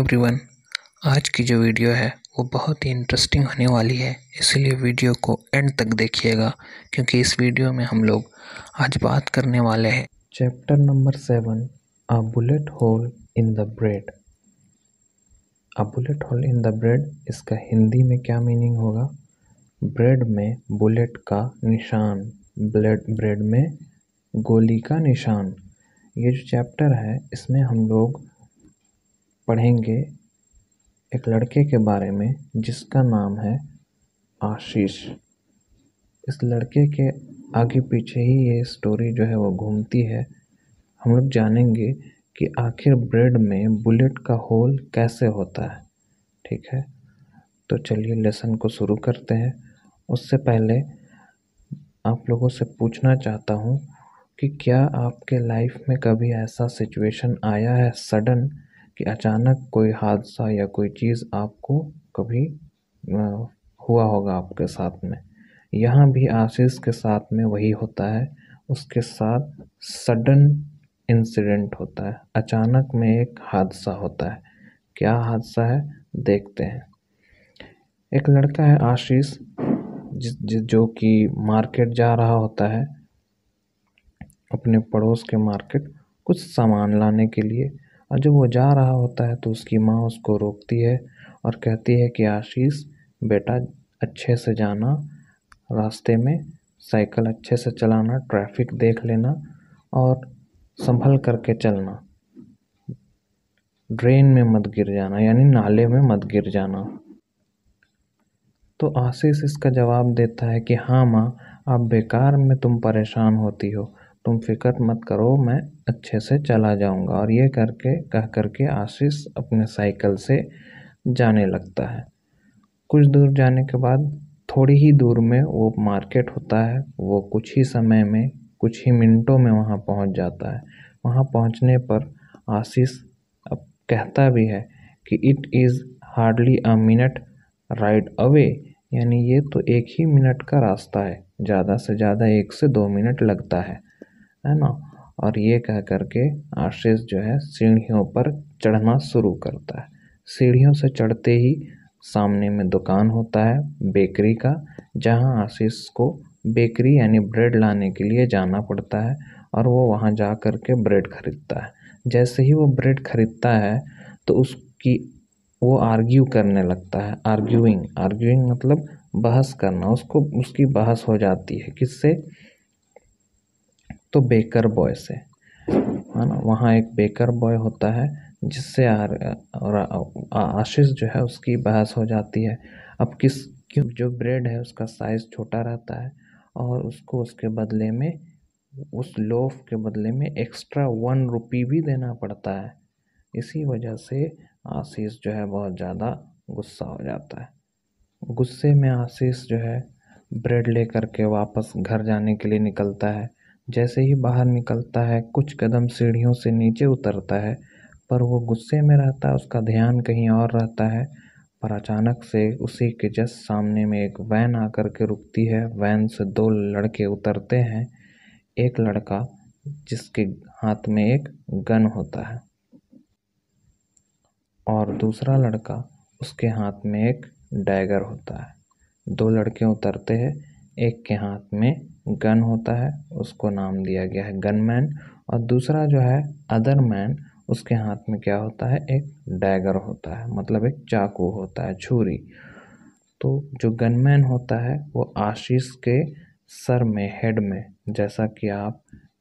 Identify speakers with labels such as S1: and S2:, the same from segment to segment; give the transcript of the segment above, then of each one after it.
S1: everyone आज की जो वीडियो है वो बहुत ही इंटरेस्टिंग होने वाली है इसलिए वीडियो को एंड तक देखिएगा क्योंकि इस वीडियो में हम लोग आज बात करने वाले हैं chapter number seven a bullet hole in the bread a bullet hole in the bread इसका हिंदी में क्या मीनिंग होगा ब्रेड में बुलेट का निशान ब्लेड ब्रेड में गोली का निशान ये जो चैप्टर है इसमें हम लोग पढ़ेंगे एक लड़के के बारे में जिसका नाम है आशीष इस लड़के के आगे पीछे ही ये स्टोरी जो है वो घूमती है हम लोग जानेंगे कि आखिर ब्रेड में बुलेट का होल कैसे होता है ठीक है तो चलिए लेसन को शुरू करते हैं उससे पहले आप लोगों से पूछना चाहता हूँ कि क्या आपके लाइफ में कभी ऐसा सिचुएशन आया है सडन कि अचानक कोई हादसा या कोई चीज़ आपको कभी हुआ होगा आपके साथ में यहाँ भी आशीष के साथ में वही होता है उसके साथ सडन इंसिडेंट होता है अचानक में एक हादसा होता है क्या हादसा है देखते हैं एक लड़का है आशीष जो कि मार्केट जा रहा होता है अपने पड़ोस के मार्केट कुछ सामान लाने के लिए और जब वो जा रहा होता है तो उसकी माँ उसको रोकती है और कहती है कि आशीष बेटा अच्छे से जाना रास्ते में साइकिल अच्छे से चलाना ट्रैफिक देख लेना और संभल करके चलना ड्रेन में मत गिर जाना यानी नाले में मत गिर जाना तो आशीष इसका जवाब देता है कि हाँ माँ आप बेकार में तुम परेशान होती हो तुम फिक्र मत करो मैं अच्छे से चला जाऊँगा और ये करके कह करके आशीष अपने साइकिल से जाने लगता है कुछ दूर जाने के बाद थोड़ी ही दूर में वो मार्केट होता है वो कुछ ही समय में कुछ ही मिनटों में वहाँ पहुँच जाता है वहाँ पहुँचने पर आशीष अब कहता भी है कि it is hardly a minute ride away यानी ये तो एक ही मिनट का रास्ता है ज़्यादा से ज़्यादा एक से दो मिनट लगता है है ना और ये कह करके आशीष जो है सीढ़ियों पर चढ़ना शुरू करता है सीढ़ियों से चढ़ते ही सामने में दुकान होता है बेकरी का जहां आशीष को बेकरी यानी ब्रेड लाने के लिए जाना पड़ता है और वो वहां जा कर के ब्रेड खरीदता है जैसे ही वो ब्रेड खरीदता है तो उसकी वो आर्ग्यू करने लगता है आर्ग्यूइंग आर्ग्यूइंग मतलब बहस करना उसको उसकी बहस हो जाती है किससे तो बेकर बॉय से है ना वहाँ एक बेकर बॉय होता है जिससे आशीष जो है उसकी बहस हो जाती है अब किस क्यों जो ब्रेड है उसका साइज़ छोटा रहता है और उसको उसके बदले में उस लोफ के बदले में एक्स्ट्रा वन रुपी भी देना पड़ता है इसी वजह से आशीष जो है बहुत ज़्यादा गुस्सा हो जाता है गुस्से में आशीष जो है ब्रेड लेकर के वापस घर जाने के लिए निकलता है जैसे ही बाहर निकलता है कुछ कदम सीढ़ियों से नीचे उतरता है पर वो गुस्से में रहता है उसका ध्यान कहीं और रहता है पर अचानक से उसी के जस सामने में एक वैन आकर के रुकती है वैन से दो लड़के उतरते हैं एक लड़का जिसके हाथ में एक गन होता है और दूसरा लड़का उसके हाथ में एक डैगर होता है दो लड़के उतरते हैं एक के हाथ में गन होता है उसको नाम दिया गया है गन मैन और दूसरा जो है अदर मैन उसके हाथ में क्या होता है एक डैगर होता है मतलब एक चाकू होता है छुरी तो जो गनमैन होता है वो आशीष के सर में हेड में जैसा कि आप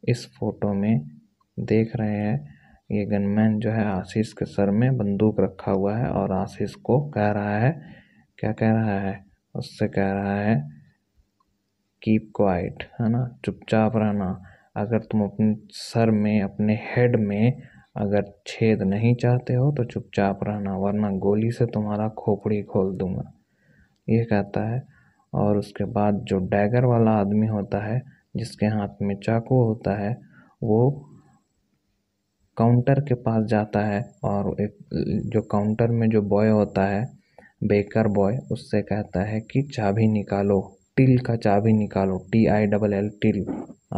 S1: इस फोटो में देख रहे हैं ये गनमैन जो है आशीष के सर में बंदूक रखा हुआ है और आशीष को कह रहा है क्या कह रहा है उससे कह रहा है कीप क्वाइट है ना चुपचाप रहना अगर तुम अपने सर में अपने हेड में अगर छेद नहीं चाहते हो तो चुपचाप रहना वरना गोली से तुम्हारा खोपड़ी खोल दूंगा ये कहता है और उसके बाद जो डैगर वाला आदमी होता है जिसके हाथ में चाकू होता है वो काउंटर के पास जाता है और एक जो काउंटर में जो बॉय होता है बेकर बॉय उससे कहता है कि चाबी निकालो टिल का चाबी निकालो T I double L till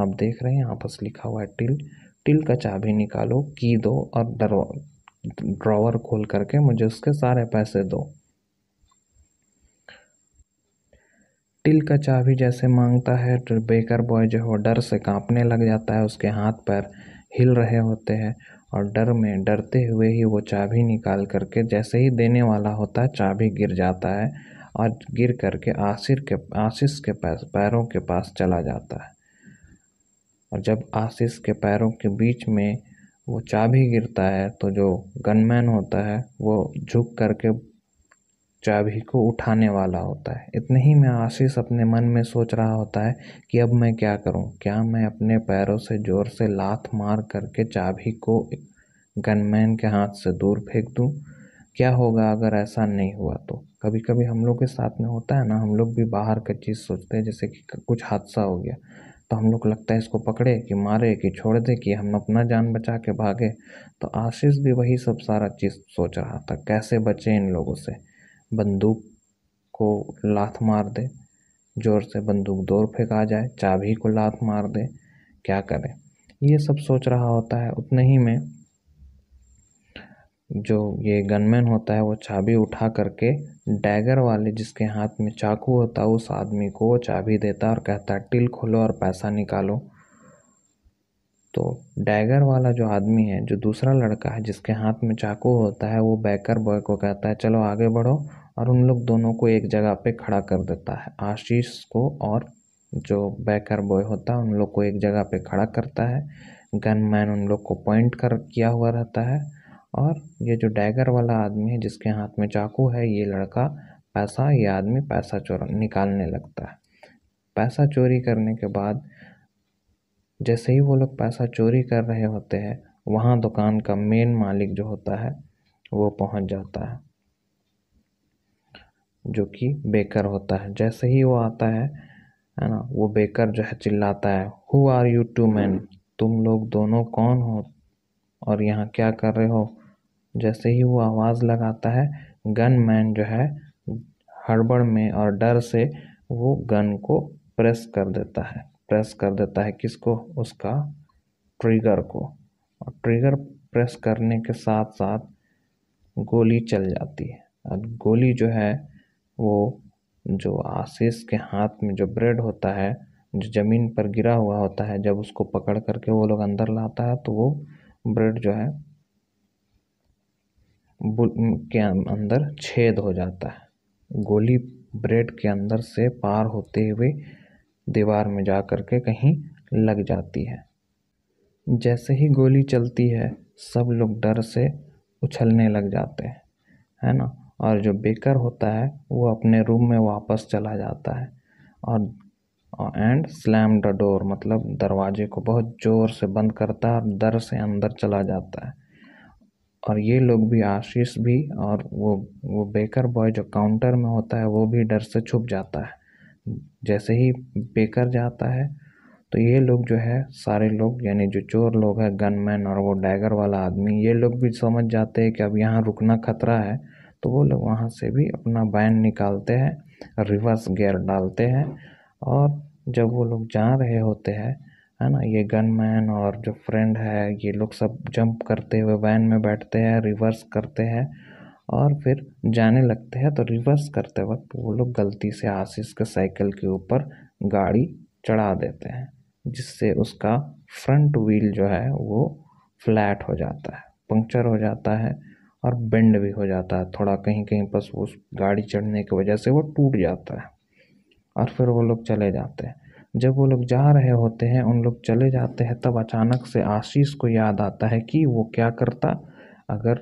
S1: आप देख रहे हैं यहाँ पर लिखा हुआ है टिल टिल का चाबी निकालो की दो और डर ड्रॉवर खोल करके मुझे उसके सारे पैसे दो टिल का चाबी जैसे मांगता है तो बेकर बॉय जो है डर से कांपने लग जाता है उसके हाथ पैर हिल रहे होते हैं और डर में डरते हुए ही वो चाबी निकाल करके जैसे ही देने वाला होता है चाबी गिर जाता है और गिर करके आसिर के आशीष के पैरों के पास चला जाता है और जब आशीष के पैरों के बीच में वो चाबी गिरता है तो जो गनमैन होता है वो झुक करके चाबी को उठाने वाला होता है इतने ही में आशीष अपने मन में सोच रहा होता है कि अब मैं क्या करूं क्या मैं अपने पैरों से ज़ोर से लात मार करके चाबी को गनमैन के हाथ से दूर फेंक दूं क्या होगा अगर ऐसा नहीं हुआ तो कभी कभी हम लोग के साथ में होता है ना हम लोग भी बाहर का चीज़ सोचते हैं जैसे कि कुछ हादसा हो गया तो हम लोग लगता है इसको पकड़े कि मारे कि छोड़ दे कि हम अपना जान बचा के भागे तो आशीष भी वही सब सारा चीज़ सोच रहा था कैसे बचे इन लोगों से बंदूक को लात मार दे ज़ोर से बंदूक दौर फेंका जाए चाबी को लात मार दे क्या करें ये सब सोच रहा होता है उतने ही में जो ये गनमैन होता है वो चाबी उठा करके डैगर वाले जिसके हाथ में चाकू होता है उस आदमी को वो चाबी देता है और कहता है टिल खोलो और पैसा निकालो तो डैगर वाला जो आदमी है जो दूसरा लड़का है जिसके हाथ में चाकू होता है वो बैकर बॉय को कहता है चलो आगे बढ़ो और उन लोग दोनों को एक जगह पे खड़ा कर देता है आशीष को और जो बैकर बॉय होता है उन लोग को एक जगह पे खड़ा करता है गनमैन उन लोग को पॉइंट कर किया हुआ रहता है और ये जो डैगर वाला आदमी है जिसके हाथ में चाकू है ये लड़का पैसा ये आदमी पैसा चोर निकालने लगता है पैसा चोरी करने के बाद जैसे ही वो लोग पैसा चोरी कर रहे होते हैं वहाँ दुकान का मेन मालिक जो होता है वो पहुँच जाता है जो कि बेकर होता है जैसे ही वो आता है है ना वो बेकर जो है चिल्लाता है who are you two man तुम लोग दोनों कौन हो और यहाँ क्या कर रहे हो जैसे ही वो आवाज़ लगाता है गन मैन जो है हड़बड़ में और डर से वो गन को प्रेस कर देता है प्रेस कर देता है किसको उसका ट्रिगर को और ट्रिगर प्रेस करने के साथ साथ गोली चल जाती है और गोली जो है वो जो आशीष के हाथ में जो ब्रेड होता है जो ज़मीन पर गिरा हुआ होता है जब उसको पकड़ करके वो लोग अंदर लाता है तो वो ब्रेड जो है के अं-, अंदर छेद हो जाता है गोली ब्रेड के अंदर से पार होते हुए दीवार में जा कर के कहीं लग जाती है जैसे ही गोली चलती है सब लोग डर से उछलने लग जाते हैं है ना और जो बेकर होता है वो अपने रूम में वापस चला जाता है और एंड स्लैम द डोर मतलब दरवाजे को बहुत ज़ोर से बंद करता है और डर से अंदर चला जाता है और ये लोग भी आशीष भी और वो वो बेकर बॉय जो काउंटर में होता है वो भी डर से छुप जाता है जैसे ही बेकर जाता है तो ये लोग जो है सारे लोग यानी जो चोर लोग हैं गनमैन और वो डैगर वाला आदमी ये लोग भी समझ जाते हैं कि अब यहाँ रुकना खतरा है तो वो लोग वहाँ से भी अपना बैन निकालते हैं रिवर्स गेयर डालते हैं और जब वो लोग जा रहे होते हैं है ना ये गनमैन और जो फ्रेंड है ये लोग सब जंप करते हुए वैन में बैठते हैं रिवर्स करते हैं और फिर जाने लगते हैं तो रिवर्स करते वक्त वो लोग गलती से आशीष के साइकिल के ऊपर गाड़ी चढ़ा देते हैं जिससे उसका फ्रंट व्हील जो है वो फ्लैट हो जाता है पंक्चर हो जाता है और बेंड भी हो जाता है थोड़ा कहीं कहीं बस उस गाड़ी चढ़ने की वजह से वो टूट जाता है और फिर वो लोग चले जाते हैं जब वो लोग जा रहे होते हैं उन लोग चले जाते हैं तब अचानक से आशीष को याद आता है कि वो क्या करता अगर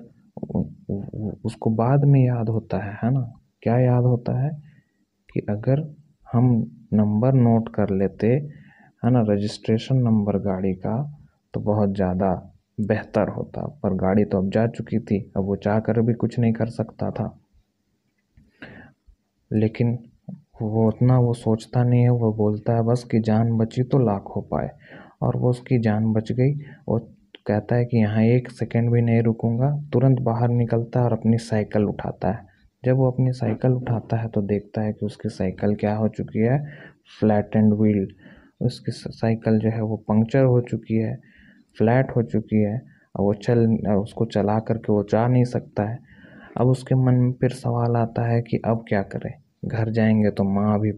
S1: उसको बाद में याद होता है है ना क्या याद होता है कि अगर हम नंबर नोट कर लेते है ना रजिस्ट्रेशन नंबर गाड़ी का तो बहुत ज़्यादा बेहतर होता पर गाड़ी तो अब जा चुकी थी अब वो चाह कर भी कुछ नहीं कर सकता था लेकिन वो उतना वो सोचता नहीं है वो बोलता है बस कि जान बची तो लाख हो पाए और वो उसकी जान बच गई वो कहता है कि यहाँ एक सेकेंड भी नहीं रुकूंगा तुरंत बाहर निकलता है और अपनी साइकिल उठाता है जब वो अपनी साइकिल उठाता है तो देखता है कि उसकी साइकिल क्या हो चुकी है फ्लैट एंड व्हील उसकी साइकिल जो है वो पंक्चर हो चुकी है फ्लैट हो चुकी है और वो चल उसको चला करके वो जा नहीं सकता है अब उसके मन में फिर सवाल आता है कि अब क्या करें घर जाएंगे तो माँ भी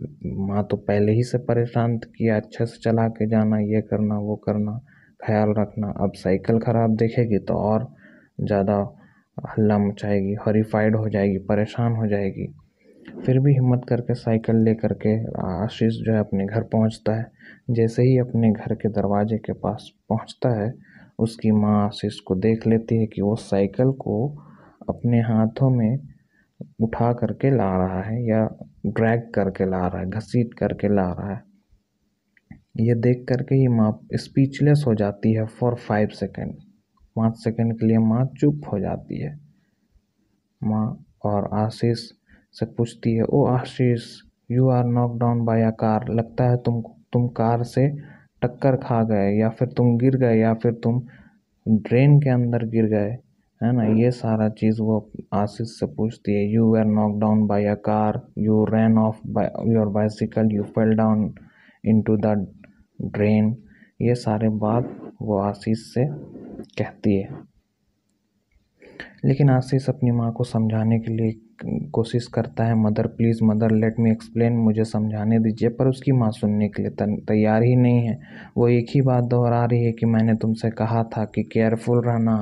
S1: माँ तो पहले ही से परेशान किया अच्छे से चला के जाना ये करना वो करना ख्याल रखना अब साइकिल ख़राब देखेगी तो और ज़्यादा हल्ला मचाएगी हरीफाइड हो जाएगी परेशान हो जाएगी फिर भी हिम्मत करके साइकिल ले करके आशीष जो है अपने घर पहुँचता है जैसे ही अपने घर के दरवाजे के पास पहुँचता है उसकी माँ आशीष को देख लेती है कि वो साइकिल को अपने हाथों में उठा करके ला रहा है या ड्रैग करके ला रहा है घसीट करके ला रहा है ये देख करके ये माँ स्पीचलेस हो जाती है फॉर फाइव सेकेंड पाँच सेकेंड के लिए माँ चुप हो जाती है माँ और आशीष से पूछती है oh Ashish you are knock down by a car लगता है तुम तुम कार से टक्कर खा गए या फिर तुम गिर गए या फिर तुम ड्रेन के अंदर गिर गए है ना ये सारा चीज़ वो आशीष से पूछती है you were knock down by a car you ran off by your bicycle you fell down into the drain ये सारे बात वो आशीष से कहती है लेकिन आशीष अपनी माँ को समझाने के लिए कोशिश करता है mother please mother let me explain मुझे समझाने दीजिए पर उसकी माँ सुनने के लिए तैयार ही नहीं है वो एक ही बात दोहरा रही है कि मैंने तुमसे कहा था कि केयरफुल रहना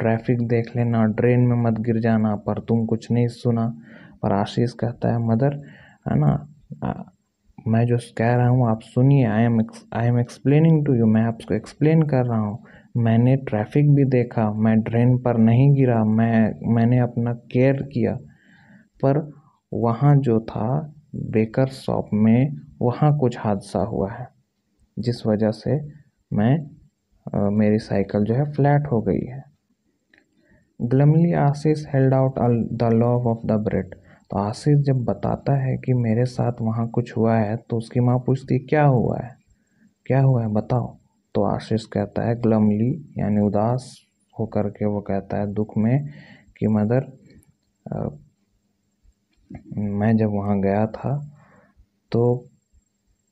S1: ट्रैफिक देख लेना ट्रेन में मत गिर जाना पर तुम कुछ नहीं सुना पर आशीष कहता है मदर है ना मैं जो कह रहा हूँ आप सुनिए I am I am explaining to you मैं आपको एक्सप्लेन कर रहा हूँ मैंने ट्रैफिक भी देखा मैं ड्रेन पर नहीं गिरा मैं मैंने अपना केयर किया पर वहाँ जो था बेकर शॉप में वहाँ कुछ हादसा हुआ है जिस वजह से मैं आ, मेरी साइकिल जो है फ्लैट हो गई है glumly Ashish held out the loaf of the bread तो आशीष जब बताता है कि मेरे साथ वहाँ कुछ हुआ है तो उसकी माँ पूछती है क्या हुआ है क्या हुआ है बताओ तो आशीष कहता है ग्लमली यानी उदास होकर के वो कहता है दुख में कि मदर आ, मैं जब वहाँ गया था तो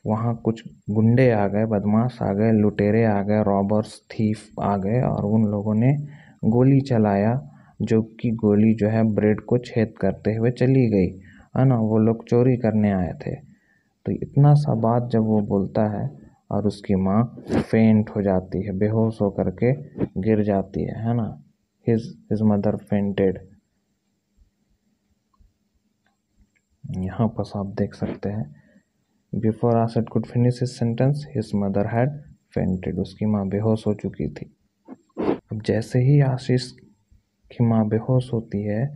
S1: वहाँ कुछ गुंडे आ गए बदमाश आ गए लुटेरे आ गए रॉबर्स थीफ आ गए और उन लोगों ने गोली चलाया जो कि गोली जो है ब्रेड को छेद करते हुए चली गई है ना वो लोग चोरी करने आए थे तो इतना सा बात जब वो बोलता है और उसकी माँ फेंट हो जाती है बेहोश होकर के गिर जाती है है ना हिज हिज मदर फेंटेड यहाँ पर आप देख सकते हैं before Ashish could finish his sentence his mother had fainted उसकी माँ बेहोश हो चुकी थी अब जैसे ही आशीष की माँ बेहोश होती है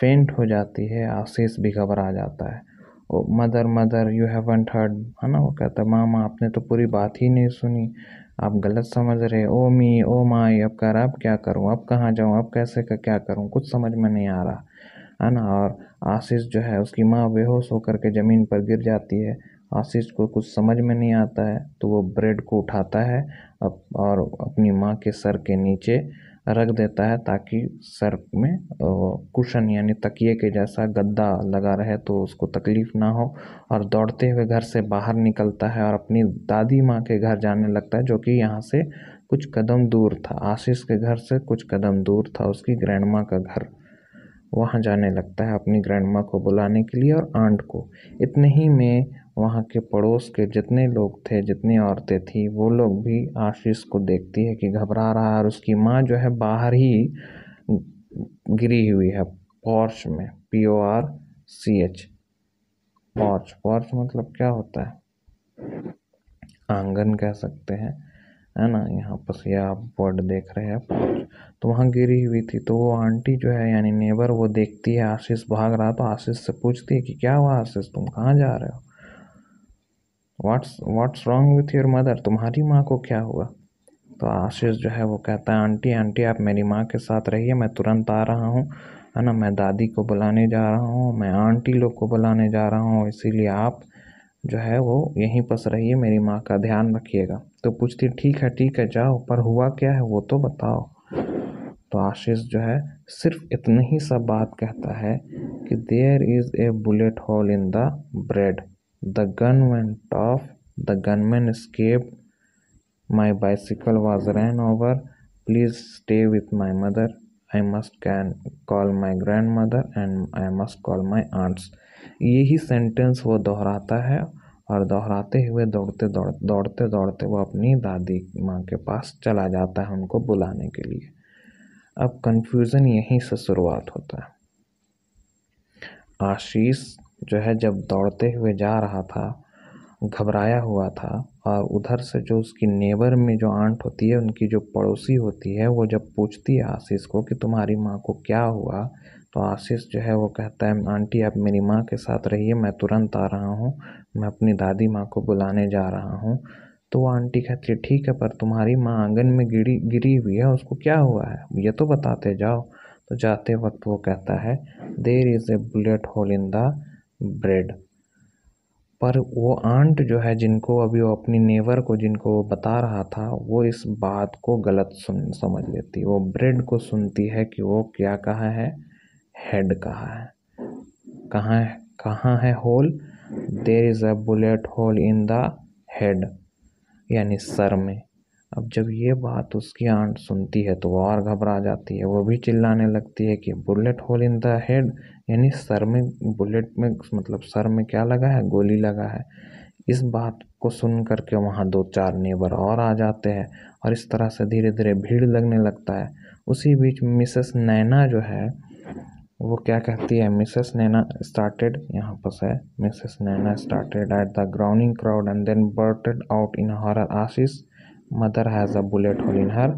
S1: फेंट हो जाती है आशीष भी घबरा जाता है oh mother mother you haven't heard है ना वो कहता है मामा आपने तो पूरी बात ही नहीं सुनी आप गलत समझ रहे ओ मी ओ माई अब कर अब क्या करूँ अब कहाँ जाऊँ अब कैसे कर, क्या करूँ कुछ समझ में नहीं आ रहा है ना और आशीष जो है उसकी माँ बेहोश होकर के ज़मीन पर गिर जाती है आशीष को कुछ समझ में नहीं आता है तो वो ब्रेड को उठाता है अप और अपनी माँ के सर के नीचे रख देता है ताकि सर में कुशन यानी तकिए के जैसा गद्दा लगा रहे तो उसको तकलीफ़ ना हो और दौड़ते हुए घर से बाहर निकलता है और अपनी दादी माँ के घर जाने लगता है जो कि यहाँ से कुछ कदम दूर था आशीष के घर से कुछ कदम दूर था उसकी ग्रैंड माँ का घर वहाँ जाने लगता है अपनी ग्रैंड माँ को बुलाने के लिए और आंट को इतने ही में वहाँ के पड़ोस के जितने लोग थे जितनी औरतें थीं वो लोग भी आशीष को देखती है कि घबरा रहा है और उसकी माँ जो है बाहर ही गिरी हुई है पॉर्च में P O R C H porch porch मतलब क्या होता है आंगन कह सकते हैं है ना यहाँ पर यह आप वर्ड देख रहे हैं पॉर्च तो वहाँ गिरी हुई थी तो वो आंटी जो है यानी नेबर वो देखती है आशीष भाग रहा तो आशीष से पूछती है कि क्या हुआ आशीष तुम कहाँ जा रहे हो what's what's wrong with your mother तुम्हारी माँ को क्या हुआ तो आशीष जो है वो कहता है आंटी आंटी आप मेरी माँ के साथ रहिए मैं तुरंत आ रहा हूँ है ना मैं दादी को बुलाने जा रहा हूँ मैं आंटी लोग को बुलाने जा रहा हूँ इसीलिए आप जो है वो यहीं पस रहिए मेरी माँ का ध्यान रखिएगा तो पूछती ठीक है ठीक है जाओ पर हुआ क्या है वो तो बताओ तो आशीष जो है सिर्फ इतनी ही सब बात कहता है कि there is a bullet hole in the bread the gun टॉफ the The gunman escape my bicycle was ran over please stay with my mother I must can call my grandmother and I must call my aunts यही sentence वो दोहराता है और दोहराते हुए दौड़ते दौड़ते दौड़ते वो अपनी दादी माँ के पास चला जाता है उनको बुलाने के लिए अब कन्फ्यूज़न यहीं से शुरुआत होता है आशीष जो है जब दौड़ते हुए जा रहा था घबराया हुआ था और उधर से जो उसकी नेबर में जो आंट होती है उनकी जो पड़ोसी होती है वो जब पूछती है आशीष को कि तुम्हारी माँ को क्या हुआ तो आशीष जो है वो कहता है आंटी आप मेरी माँ के साथ रहिए मैं तुरंत आ रहा हूँ मैं अपनी दादी माँ को बुलाने जा रहा हूँ तो वो आंटी कहती है ठीक है पर तुम्हारी माँ आंगन में गिरी गिरी हुई है उसको क्या हुआ है ये तो बताते जाओ तो जाते वक्त वो कहता है there is a bullet hole in the bread पर वो आंट जो है जिनको अभी वो अपनी नेवर को जिनको वो बता रहा था वो इस बात को गलत सुन समझ लेती वो ब्रेड को सुनती है कि वो क्या कहा है हेड कहा है कहाँ कहाँ है hole there is a bullet hole in the head यानी सर में अब जब ये बात उसकी आंट सुनती है तो वो और घबरा जाती है वो भी चिल्लाने लगती है कि bullet hole in the head यानी सर में बुलेट में मतलब सर में क्या लगा है गोली लगा है इस बात को सुन करके वहाँ दो चार नेबर और आ जाते हैं और इस तरह से धीरे धीरे भीड़ लगने लगता है उसी बीच मिसेस नैना जो है वो क्या कहती है मिसेस नैना स्टार्टेड यहाँ पर है Mrs Naina started at the grounding crowd and then blurted out in her Ashish mother has a bullet hole in her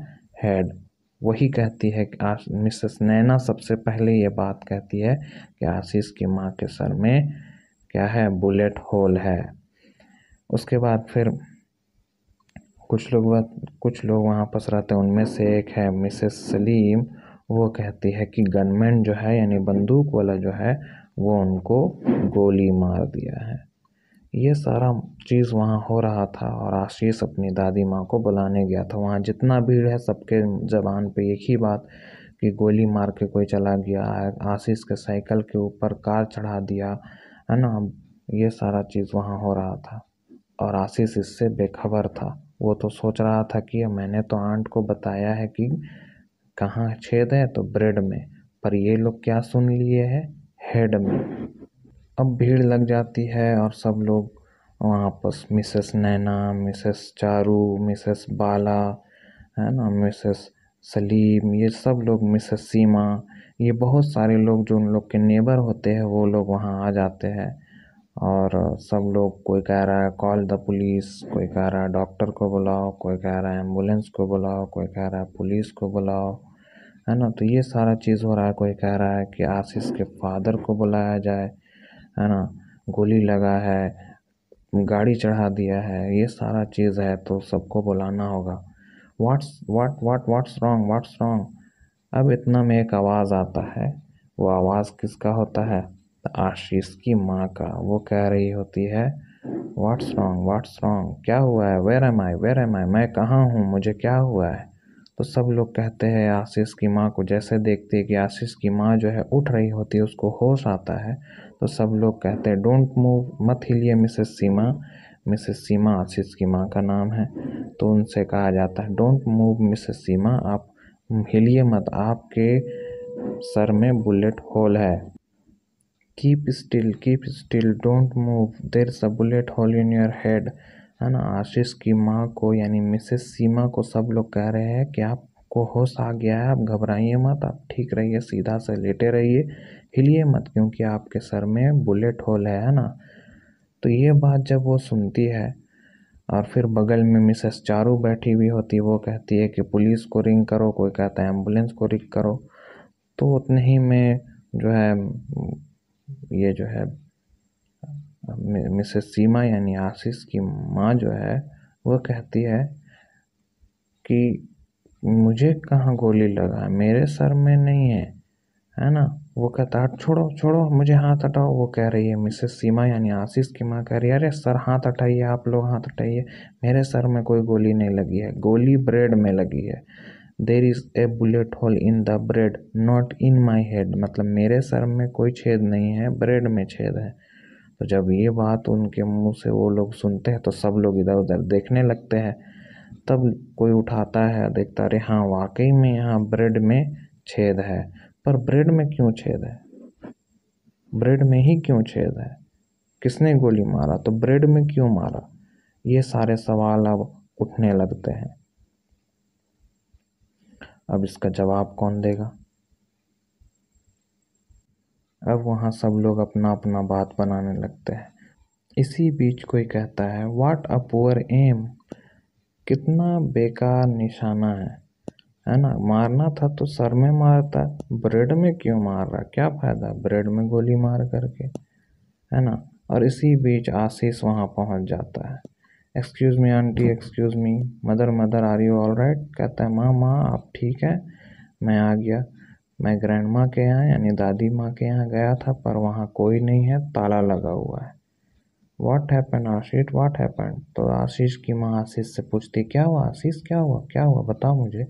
S1: head वही कहती है कि आश मिसेस नैना सबसे पहले ये बात कहती है कि आशीष की माँ के सर में क्या है बुलेट होल है उसके बाद फिर कुछ लोग कुछ लोग वहाँ पर रहते हैं उनमें से एक है मिसेस सलीम वो कहती है कि गनमैन जो है यानी बंदूक वाला जो है वो उनको गोली मार दिया है ये सारा चीज़ वहाँ हो रहा था और आशीष अपनी दादी माँ को बुलाने गया था वहाँ जितना भीड़ है सबके ज़बान पे एक ही बात कि गोली मार के कोई चला गया आशीष के साइकिल के ऊपर कार चढ़ा दिया है ना ये सारा चीज़ वहाँ हो रहा था और आशीष इससे बेखबर था वो तो सोच रहा था कि मैंने तो आंट को बताया है कि कहाँ छेद है तो ब्रेड में पर ये लोग क्या सुन लिए है हेड में अब भीड़ लग जाती है और सब लोग आपस Mrs Naina Mrs Charu Mrs Bala है ना मिसेस सलीम ये सब लोग मिसेस सीमा ये बहुत सारे लोग जो उन लोग के नेबर होते हैं वो लोग वहाँ आ जाते हैं और सब लोग कोई कह रहा है कॉल द पुलिस कोई कह रहा है डॉक्टर को बुलाओ कोई कह रहा है एम्बुलेंस को बुलाओ कोई कह रहा है पुलिस को बुलाओ है ना तो ये सारा चीज़ हो रहा है कोई कह रहा है कि आशीष के फादर को बुलाया जाए है ना गोली लगा है गाड़ी चढ़ा दिया है ये सारा चीज़ है तो सबको बुलाना होगा what's what what what's wrong what's wrong अब इतना में एक आवाज़ आता है वो आवाज़ किसका होता है आशीष की माँ का वो कह रही होती है व्हाट्स रॉन्ग व्हाट्स रॉन्ग क्या हुआ है where am I where am I मैं कहाँ हूँ मुझे क्या हुआ है तो सब लोग कहते हैं आशीष की माँ को जैसे देखते कि आशीष की माँ जो है उठ रही होती है उसको होश आता है तो सब लोग कहते हैं डोंट मूव मत हिलिए मिसेस सीमा मिसेस सीमा आशीष की माँ का नाम है तो उनसे कहा जाता है डोंट मूव मिसेस सीमा आप हिलिए मत आपके सर में बुलेट होल है keep still keep still don't move there is a bullet hole in your head है ना आशीष की माँ को यानी मिसेस सीमा को सब लोग कह रहे हैं कि आपको होश आ गया है आप घबराइए मत आप ठीक रहिए सीधा से लेटे रहिए हिलिए मत क्योंकि आपके सर में बुलेट होल है है ना तो ये बात जब वो सुनती है और फिर बगल में मिसेस चारू बैठी हुई होती वो कहती है कि पुलिस को रिंग करो कोई कहता है एम्बुलेंस को रिंग करो तो उतने ही में जो है ये जो है मिसेस सीमा यानी आशीष की माँ जो है वो कहती है कि मुझे कहाँ गोली लगा मेरे सर में नहीं है है ना वो कहता है छोड़ो छोड़ो मुझे हाथ हटाओ वो कह रही है मिसेस सीमा यानी आशीष की माँ कह रही है अरे सर हाथ हटाइए आप लोग हाथ हटाइए मेरे सर में कोई गोली नहीं लगी है गोली ब्रेड में लगी है there is a bullet hole in the bread not in my head मतलब मेरे सर में कोई छेद नहीं है ब्रेड में छेद है तो जब ये बात उनके मुंह से वो लोग सुनते हैं तो सब लोग इधर उधर देखने लगते हैं तब कोई उठाता है देखता अरे हाँ वाकई में यहाँ ब्रेड में छेद है पर ब्रेड में क्यों छेद है ब्रेड में ही क्यों छेद है किसने गोली मारा तो ब्रेड में क्यों मारा ये सारे सवाल अब उठने लगते हैं अब इसका जवाब कौन देगा अब वहाँ सब लोग अपना अपना बात बनाने लगते हैं इसी बीच कोई कहता है वाट अ पुअर एम कितना बेकार निशाना है है ना मारना था तो सर में मारता ब्रेड में क्यों मार रहा क्या फ़ायदा ब्रेड में गोली मार करके है ना और इसी बीच आशीष वहाँ पहुँच जाता है excuse me aunty excuse me mother mother are you all right कहता है माँ माँ आप ठीक है मैं आ गया मैं ग्रैंड माँ के यहाँ यानी दादी माँ के यहाँ गया था पर वहाँ कोई नहीं है ताला लगा हुआ है what happen Ashish what happen तो आशीष की माँ आशीष से पूछती क्या हुआ आशीष क्या हुआ क्या हुआ बताओ मुझे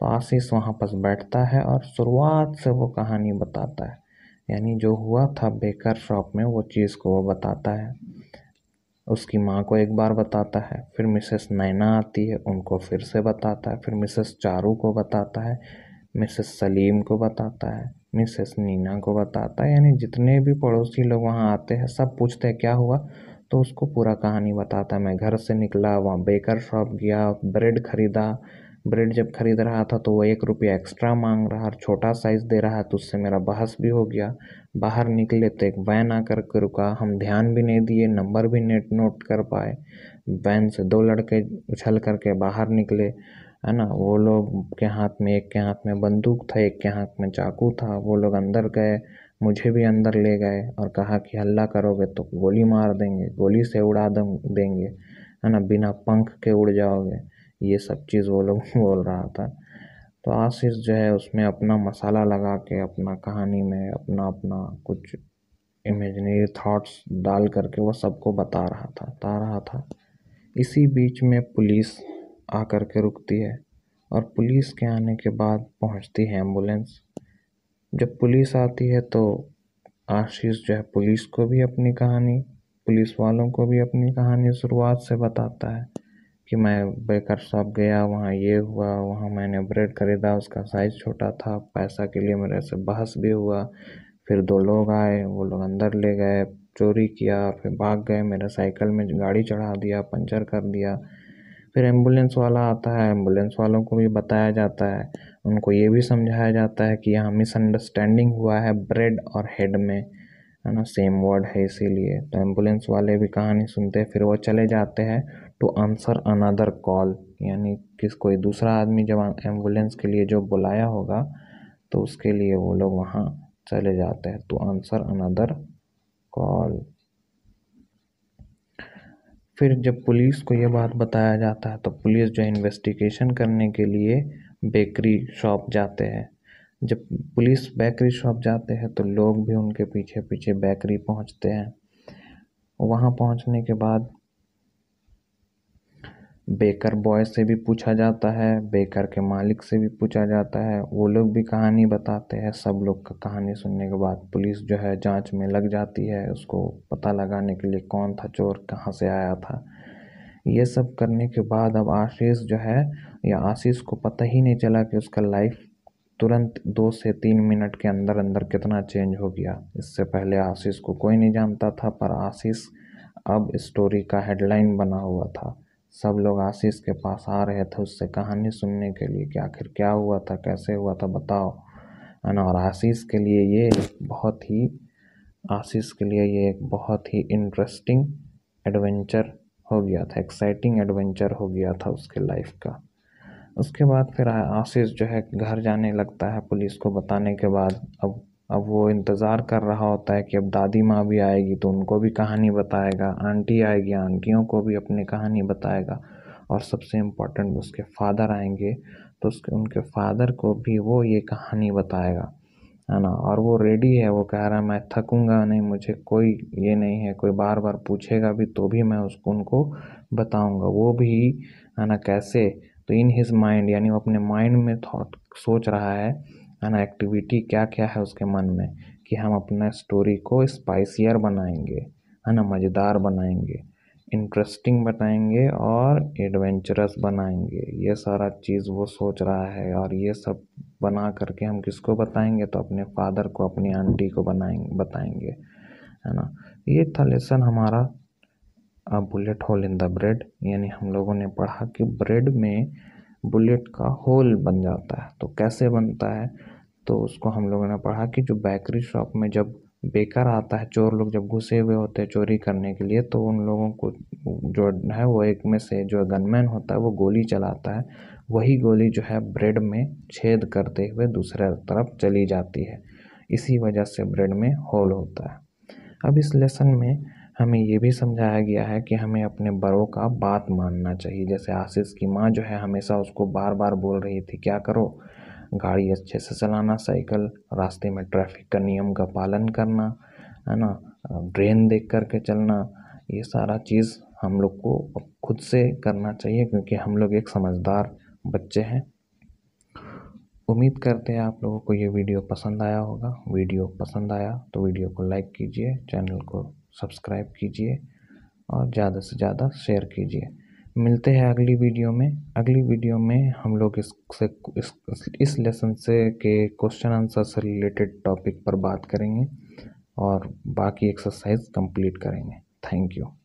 S1: तो आशीष वहाँ पर बैठता है और शुरुआत से वो कहानी बताता है यानी जो हुआ था बेकर शॉप में वो चीज़ को वो बताता है उसकी माँ को एक बार बताता है फिर मिसेस नैना आती है उनको फिर से बताता है फिर मिसेस चारू को बताता है मिसेस सलीम को बताता है मिसेस नीना को बताता है यानी जितने भी पड़ोसी लोग वहाँ आते हैं सब पूछते हैं क्या हुआ तो उसको पूरा कहानी बताता है मैं घर से निकला वहाँ बेकर शॉप गया ब्रेड ख़रीदा ब्रेड जब खरीद रहा था तो वो एक रुपया एक्स्ट्रा मांग रहा और छोटा साइज़ दे रहा है तो उससे मेरा बहस भी हो गया बाहर निकले तो एक वैन आकर के रुका हम ध्यान भी नहीं दिए नंबर भी नेट नोट कर पाए वैन से दो लड़के उछल करके बाहर निकले है ना वो लोग के हाथ में एक के हाथ में बंदूक था एक के हाथ में चाकू था वो लोग अंदर गए मुझे भी अंदर ले गए और कहा कि हल्ला करोगे तो गोली मार देंगे गोली से उड़ा देंगे है ना बिना पंख के उड़ जाओगे ये सब चीज़ वो लोग बोल रहा था तो आशीष जो है उसमें अपना मसाला लगा के अपना कहानी में अपना अपना कुछ इमेजनरी थॉट्स डाल करके वो सबको बता रहा था बता रहा था इसी बीच में पुलिस आ कर के रुकती है और पुलिस के आने के बाद पहुंचती है एम्बुलेंस जब पुलिस आती है तो आशीष जो है पुलिस को भी अपनी कहानी पुलिस वालों को भी अपनी कहानी शुरुआत से बताता है कि मैं बेकर शॉप गया वहाँ ये हुआ वहाँ मैंने ब्रेड खरीदा उसका साइज़ छोटा था पैसा के लिए मेरे से बहस भी हुआ फिर दो लोग आए वो लोग अंदर ले गए चोरी किया फिर भाग गए मेरा साइकिल में गाड़ी चढ़ा दिया पंचर कर दिया फिर एम्बुलेंस वाला आता है एम्बुलेंस वालों को भी बताया जाता है उनको ये भी समझाया जाता है कि यहाँ मिसअंडरस्टैंडिंग हुआ है ब्रेड और हेड में है ना सेम वर्ड है इसीलिए तो एम्बुलेंस वाले भी कहानी सुनते हैं फिर वो चले जाते हैं टू आंसर अनदर कॉल यानी किस कोई दूसरा आदमी जब एम्बुलेंस के लिए जो बुलाया होगा तो उसके लिए वो लोग वहाँ चले जाते हैं टू आंसर अनदर कॉल फिर जब पुलिस को ये बात बताया जाता है तो पुलिस जो इन्वेस्टिगेशन करने के लिए बेकरी शॉप जाते हैं जब पुलिस बेकरी शॉप जाते हैं तो लोग भी उनके पीछे पीछे बेकरी पहुंचते हैं वहाँ पहुंचने के बाद बेकर बॉय से भी पूछा जाता है बेकर के मालिक से भी पूछा जाता है वो लोग भी कहानी बताते हैं सब लोग का कहानी सुनने के बाद पुलिस जो है जांच में लग जाती है उसको पता लगाने के लिए कौन था चोर कहाँ से आया था ये सब करने के बाद अब आशीष जो है या आशीष को पता ही नहीं चला कि उसका लाइफ तुरंत दो से तीन मिनट के अंदर अंदर कितना चेंज हो गया इससे पहले आशीष को कोई नहीं जानता था पर आशीष अब स्टोरी का हेडलाइन बना हुआ था सब लोग आशीष के पास आ रहे थे उससे कहानी सुनने के लिए कि आखिर क्या हुआ था कैसे हुआ था बताओ है ना और आशीष के लिए ये बहुत ही आशीष के लिए ये एक बहुत ही इंटरेस्टिंग एडवेंचर हो गया था एक्साइटिंग एडवेंचर हो गया था उसके लाइफ का उसके बाद फिर आशीष जो है घर जाने लगता है पुलिस को बताने के बाद अब अब वो इंतज़ार कर रहा होता है कि अब दादी माँ भी आएगी तो उनको भी कहानी बताएगा आंटी आएगी आंटियों को भी अपनी कहानी बताएगा और सबसे इम्पोर्टेंट उसके फादर आएंगे तो उसके उनके फादर को भी वो ये कहानी बताएगा है ना और वो रेडी है वो कह रहा है मैं थकूँगा नहीं मुझे कोई ये नहीं है कोई बार बार पूछेगा भी तो भी मैं उसको उनको बताऊँगा वो भी है ना कैसे तो इन हिज माइंड यानी वो अपने माइंड में थॉट सोच रहा है है ना एक्टिविटी क्या क्या है उसके मन में कि हम अपने स्टोरी को स्पाइसियर बनाएंगे है ना मज़ेदार बनाएंगे इंटरेस्टिंग बनाएंगे और एडवेंचरस बनाएंगे ये सारा चीज़ वो सोच रहा है और ये सब बना करके हम किसको बताएंगे तो अपने फादर को अपनी आंटी को बनाएंगे बताएंगे है ना ये था लेसन हमारा bullet hole in the bread यानी हम लोगों ने पढ़ा कि ब्रेड में बुलेट का होल बन जाता है तो कैसे बनता है तो उसको हम लोगों ने पढ़ा कि जो बेकरी शॉप में जब बेकर आता है चोर लोग जब घुसे हुए होते हैं चोरी करने के लिए तो उन लोगों को जो है वो एक में से जो गनमैन होता है वो गोली चलाता है वही गोली जो है ब्रेड में छेद करते हुए दूसरे तरफ चली जाती है इसी वजह से ब्रेड में होल होता है अब इस लेसन में हमें ये भी समझाया गया है कि हमें अपने बड़ों का बात मानना चाहिए जैसे आशीष की माँ जो है हमेशा उसको बार बार बोल रही थी क्या करो गाड़ी अच्छे से चलाना साइकिल रास्ते में ट्रैफिक का नियम का पालन करना है ना ड्रेन देख कर के चलना ये सारा चीज़ हम लोग को खुद से करना चाहिए क्योंकि हम लोग एक समझदार बच्चे हैं उम्मीद करते हैं आप लोगों को ये वीडियो पसंद आया होगा वीडियो पसंद आया तो वीडियो को लाइक कीजिए चैनल को सब्सक्राइब कीजिए और ज़्यादा से ज़्यादा शेयर कीजिए मिलते हैं अगली वीडियो में अगली वीडियो में हम लोग इससे इस, इस लेसन से के क्वेश्चन आंसर से रिलेटेड टॉपिक पर बात करेंगे और बाकी एक्सरसाइज कंप्लीट करेंगे थैंक यू